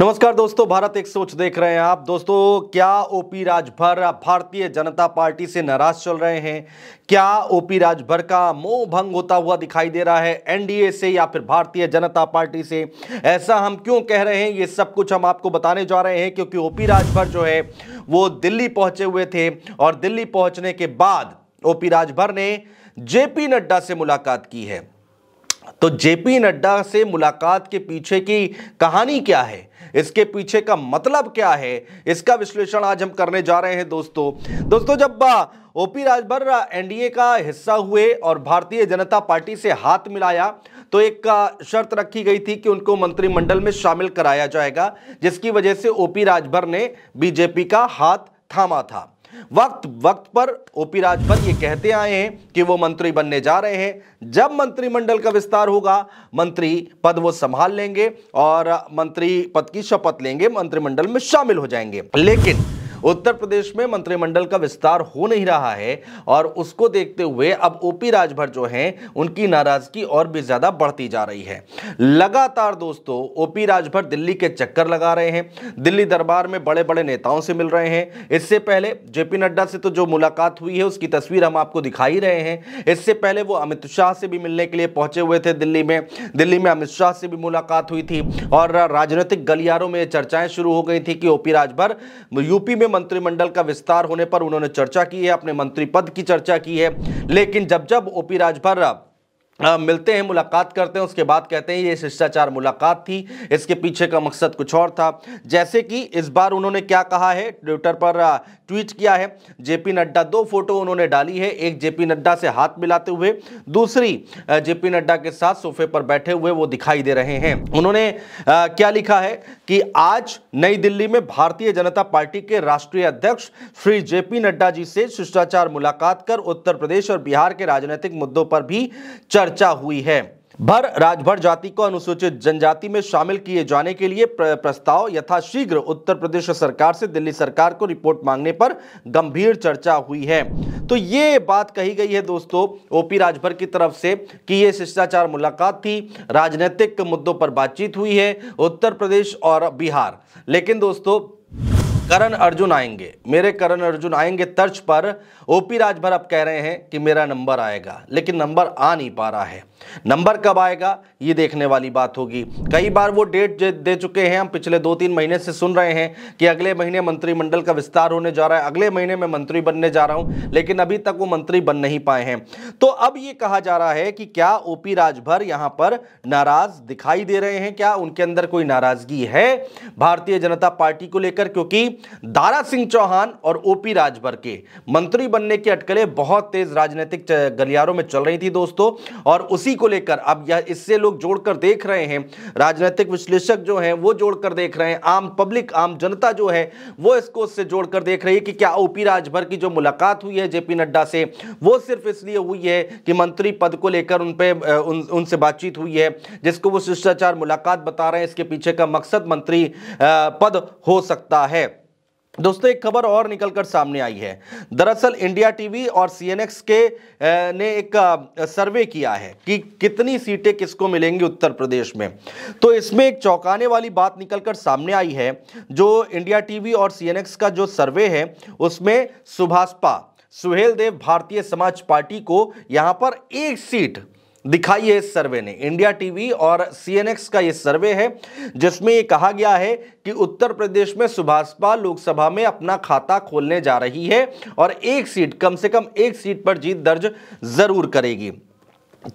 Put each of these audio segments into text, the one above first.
नमस्कार दोस्तों भारत एक सोच देख रहे हैं आप दोस्तों क्या ओपी राजभर भारतीय जनता पार्टी से नाराज चल रहे हैं क्या ओपी राजभर का मोह भंग होता हुआ दिखाई दे रहा है एनडीए से या फिर भारतीय जनता पार्टी से ऐसा हम क्यों कह रहे हैं ये सब कुछ हम आपको बताने जा रहे हैं क्योंकि ओपी राजभर जो है वो दिल्ली पहुंचे हुए थे और दिल्ली पहुंचने के बाद ओपी राजभर ने जेपी नड्डा से मुलाकात की है तो जेपी नड्डा से मुलाकात के पीछे की कहानी क्या है इसके पीछे का मतलब क्या है इसका विश्लेषण आज हम करने जा रहे हैं दोस्तों दोस्तों जब ओपी राजभर एनडीए का हिस्सा हुए और भारतीय जनता पार्टी से हाथ मिलाया तो एक शर्त रखी गई थी कि उनको मंत्रिमंडल में शामिल कराया जाएगा जिसकी वजह से ओपी राजभर ने बीजेपी का हाथ थामा था वक्त वक्त पर ओपी राजभर ये कहते आए हैं कि वो मंत्री बनने जा रहे हैं जब मंत्रिमंडल का विस्तार होगा मंत्री पद वो संभाल लेंगे और मंत्री पद की शपथ लेंगे मंत्रिमंडल में शामिल हो जाएंगे लेकिन उत्तर प्रदेश में मंत्रिमंडल का विस्तार हो नहीं रहा है और उसको देखते हुए अब ओपी राजभर जो हैं उनकी नाराजगी और भी ज़्यादा बढ़ती जा रही है लगातार दोस्तों ओपी राजभर दिल्ली के चक्कर लगा रहे हैं दिल्ली दरबार में बड़े बड़े नेताओं से मिल रहे हैं इससे पहले जेपी नड्डा से तो जो मुलाकात हुई है उसकी तस्वीर हम आपको दिखा ही रहे हैं इससे पहले वो अमित शाह से भी मिलने के लिए पहुंचे हुए थे दिल्ली में दिल्ली में अमित शाह से भी मुलाकात हुई थी और राजनीतिक गलियारों में चर्चाएं शुरू हो गई थी कि ओपी राजभर यूपी में मंत्रिमंडल का विस्तार होने पर उन्होंने चर्चा की है अपने मंत्री पद की चर्चा की है लेकिन जब जब ओपी राजभर आ, हाँ, मिलते हैं मुलाकात करते हैं उसके बाद कहते हैं ये शिष्टाचार मुलाकात थी इसके पीछे का मकसद कुछ और था जैसे कि इस बार उन्होंने क्या कहा है ट्विटर पर ट्वीट किया है जेपी नड्डा दो फोटो उन्होंने डाली है एक जेपी नड्डा से हाथ मिलाते हुए दूसरी जेपी नड्डा के साथ सोफे पर बैठे हुए वो दिखाई दे रहे हैं उन्होंने आ, क्या लिखा है कि आज नई दिल्ली में भारतीय जनता पार्टी के राष्ट्रीय अध्यक्ष श्री जेपी नड्डा जी से शिष्टाचार मुलाकात कर उत्तर प्रदेश और बिहार के राजनीतिक मुद्दों पर भी चर्चा चर्चा हुई है भर राजभर जाति को अनुसूचित जनजाति में शामिल किए जाने के लिए प्रस्ताव यथाशीघ्र उत्तर प्रदेश सरकार से दिल्ली सरकार को रिपोर्ट मांगने पर गंभीर चर्चा हुई है तो ये बात कही गई है दोस्तों ओपी राजभर की तरफ से कि ये शिष्टाचार मुलाकात थी राजनीतिक मुद्दों पर बातचीत हुई है उत्तर प्रदेश और बिहार लेकिन दोस्तों करण अर्जुन आएंगे मेरे करण अर्जुन आएंगे तर्ज पर ओपी राजभर अब कह रहे हैं कि मेरा नंबर आएगा लेकिन नंबर आ नहीं पा रहा है नंबर कब आएगा ये देखने वाली बात होगी कई बार वो डेट दे चुके हैं हम पिछले दो तीन महीने से सुन रहे हैं कि अगले महीने मंत्रिमंडल का विस्तार होने जा रहा है अगले महीने में मंत्री बनने जा रहा हूँ लेकिन अभी तक वो मंत्री बन नहीं पाए हैं तो अब ये कहा जा रहा है कि क्या ओ राजभर यहाँ पर नाराज दिखाई दे रहे हैं क्या उनके अंदर कोई नाराजगी है भारतीय जनता पार्टी को लेकर क्योंकि दारा सिंह चौहान और ओपी राजभर के मंत्री बनने की अटकलें बहुत तेज राजनीतिक गलियारों में चल रही थी दोस्तों और उसी को लेकर अब यह इससे लोग जोड़कर देख रहे हैं राजनीतिक विश्लेषक जो हैं वो जोड़कर देख रहे हैं आम पब्लिक आम जनता जो है वो इसको उससे जोड़कर देख रही है कि क्या ओपी राजभर की जो मुलाकात हुई है जेपी नड्डा से वो सिर्फ इसलिए हुई है कि मंत्री पद को लेकर उन उनसे उन, उनसे बातचीत हुई है जिसको वो शिष्टाचार मुलाकात बता रहे हैं इसके पीछे का मकसद मंत्री पद हो सकता है दोस्तों एक खबर और निकलकर सामने आई है दरअसल इंडिया टीवी और सीएनएक्स के ने एक सर्वे किया है कि कितनी सीटें किसको मिलेंगी उत्तर प्रदेश में तो इसमें एक चौंकाने वाली बात निकलकर सामने आई है जो इंडिया टीवी और सीएनएक्स का जो सर्वे है उसमें सुभाषपा सुहेल देव भारतीय समाज पार्टी को यहाँ पर एक सीट दिखाई है इस सर्वे ने इंडिया टीवी और सीएनएक्स का ये सर्वे है जिसमें ये कहा गया है कि उत्तर प्रदेश में सुभाषपा लोकसभा में अपना खाता खोलने जा रही है और एक सीट कम से कम एक सीट पर जीत दर्ज जरूर करेगी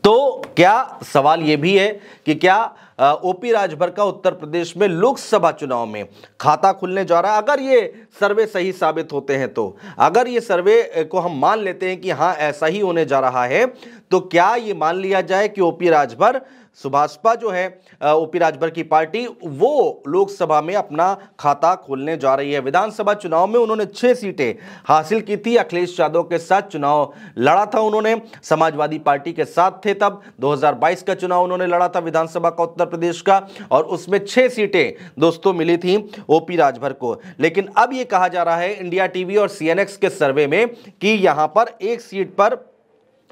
तो क्या सवाल यह भी है कि क्या ओपी राजभर का उत्तर प्रदेश में लोकसभा चुनाव में खाता खुलने जा रहा है अगर ये सर्वे सही साबित होते हैं तो अगर ये सर्वे को हम मान लेते हैं कि हाँ ऐसा ही होने जा रहा है तो क्या ये मान लिया जाए कि ओपी राजभर सुभाषपा जो है ओपी राजभर की पार्टी वो लोकसभा में अपना खाता खोलने जा रही है विधानसभा चुनाव में उन्होंने छः सीटें हासिल की थी अखिलेश यादव के साथ चुनाव लड़ा था उन्होंने समाजवादी पार्टी के साथ थे तब 2022 का चुनाव उन्होंने लड़ा था विधानसभा का उत्तर प्रदेश का और उसमें छः सीटें दोस्तों मिली थी ओपी राजभर को लेकिन अब ये कहा जा रहा है इंडिया टीवी और सीएनएक्स के सर्वे में कि यहां पर एक सीट पर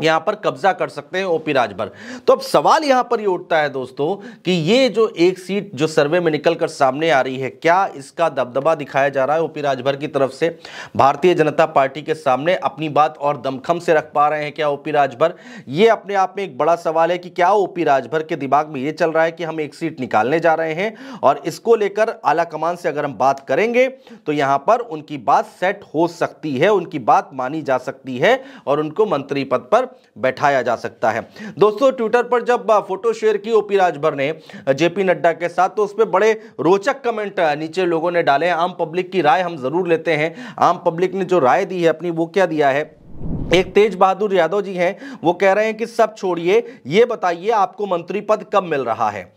यहाँ पर कब्जा कर सकते हैं ओपी राजभर तो अब सवाल यहाँ पर ये यह उठता है दोस्तों कि ये जो एक सीट जो सर्वे में निकल कर सामने आ रही है क्या इसका दबदबा दिखाया जा रहा है ओपी राजभर की तरफ से भारतीय जनता पार्टी के सामने अपनी बात और दमखम से रख पा रहे हैं क्या ओपी राजभर ये अपने आप में एक बड़ा सवाल है कि क्या ओपी राजभर के दिमाग में ये चल रहा है कि हम एक सीट निकालने जा रहे हैं और इसको लेकर आलाकमान से अगर हम बात करेंगे तो यहाँ पर उनकी बात सेट हो सकती है उनकी बात मानी जा सकती है और उनको मंत्री पद पर पर बैठाया जा सकता है दोस्तों ट्विटर पर जब फोटो शेयर की ओपी राजभर ने जेपी नड्डा के साथ तो उस पर बड़े रोचक कमेंट नीचे लोगों ने डाले आम पब्लिक की राय हम जरूर लेते हैं आम पब्लिक ने जो राय दी है अपनी वो क्या दिया है एक तेज बहादुर यादव जी हैं वो कह रहे हैं कि सब छोड़िए ये बताइए आपको मंत्री पद कब मिल रहा है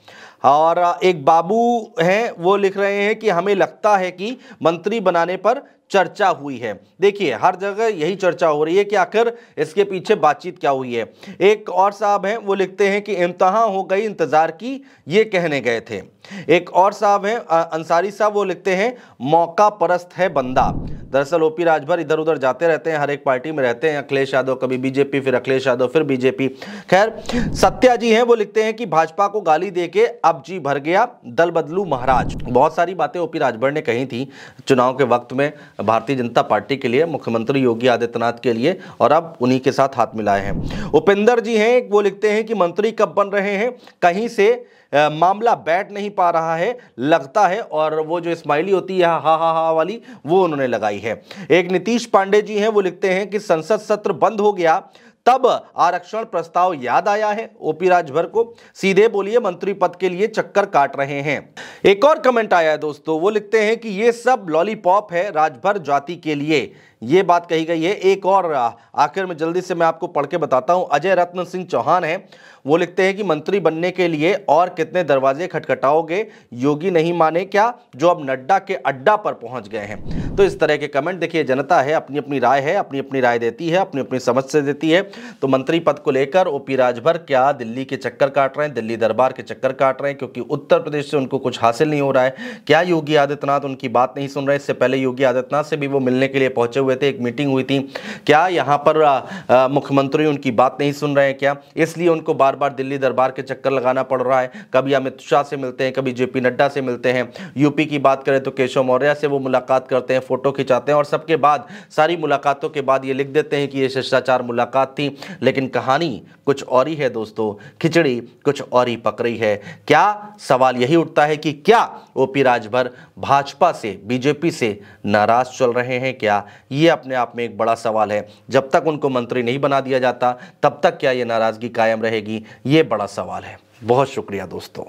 और एक बाबू हैं वो लिख रहे हैं कि हमें लगता है कि मंत्री बनाने पर चर्चा हुई है देखिए हर जगह यही चर्चा हो रही है कि आखिर इसके पीछे बातचीत क्या हुई है एक और साहब हैं वो लिखते हैं कि इम्तहा हो गई इंतज़ार की ये कहने गए थे एक और साहब हैं अंसारी साहब वो लिखते हैं मौका परस्त है बंदा दरअसल ओ पी राजभर इधर उधर जाते रहते हैं हर एक पार्टी में रहते हैं अखिलेश यादव कभी बीजेपी फिर अखिलेश यादव फिर बीजेपी खैर सत्या जी हैं वो लिखते हैं कि भाजपा को गाली दे के अब जी भर गया दल बदलू महाराज बहुत सारी बातें ओ पी राजभर ने कही थी चुनाव के वक्त में भारतीय जनता पार्टी के लिए मुख्यमंत्री योगी आदित्यनाथ के लिए और अब उन्हीं के साथ हाथ मिलाए हैं उपेंद्र जी हैं वो लिखते हैं कि मंत्री कब बन रहे हैं कहीं से मामला बैठ नहीं पा रहा है लगता है और वो जो स्माइली होती है हा हा हा वाली वो उन्होंने लगाई है एक नीतीश पांडे जी हैं वो लिखते हैं कि संसद सत्र बंद हो गया तब आरक्षण प्रस्ताव याद आया है ओपी राजभर को सीधे बोलिए मंत्री पद के लिए चक्कर काट रहे हैं एक और कमेंट आया है दोस्तों वो लिखते हैं कि ये सब लॉलीपॉप है राजभर जाति के लिए ये बात कही गई है एक और आखिर में जल्दी से मैं आपको पढ़ के बताता हूँ अजय रत्न सिंह चौहान हैं वो लिखते हैं कि मंत्री बनने के लिए और कितने दरवाजे खटखटाओगे योगी नहीं माने क्या जो अब नड्डा के अड्डा पर पहुंच गए हैं तो इस तरह के कमेंट देखिए जनता है अपनी अपनी राय है अपनी अपनी राय देती है अपनी अपनी समझ से देती है तो मंत्री पद को लेकर ओ पी राजभर क्या दिल्ली के चक्कर काट रहे हैं दिल्ली दरबार के चक्कर काट रहे हैं क्योंकि उत्तर प्रदेश से उनको कुछ हासिल नहीं हो रहा है क्या योगी आदित्यनाथ उनकी बात नहीं सुन रहे इससे पहले योगी आदित्यनाथ से भी वो मिलने के लिए पहुंचे हुए हुए थे एक मीटिंग हुई थी क्या यहाँ पर मुख्यमंत्री उनकी बात नहीं सुन रहे हैं क्या इसलिए उनको बार बार दिल्ली दरबार के चक्कर लगाना पड़ रहा है कभी अमित शाह से मिलते हैं कभी जे नड्डा से मिलते हैं यूपी की बात करें तो केशव मौर्य से वो मुलाकात करते हैं फोटो खिंचाते हैं और सबके बाद सारी मुलाकातों के बाद ये लिख देते हैं कि ये शिष्टाचार मुलाकात थी लेकिन कहानी कुछ और ही है दोस्तों खिचड़ी कुछ और ही पक रही है क्या सवाल यही उठता है कि क्या ओपी राजभर भाजपा से बीजेपी से नाराज चल रहे हैं क्या ये अपने आप में एक बड़ा सवाल है जब तक उनको मंत्री नहीं बना दिया जाता तब तक क्या ये नाराज़गी कायम रहेगी ये बड़ा सवाल है बहुत शुक्रिया दोस्तों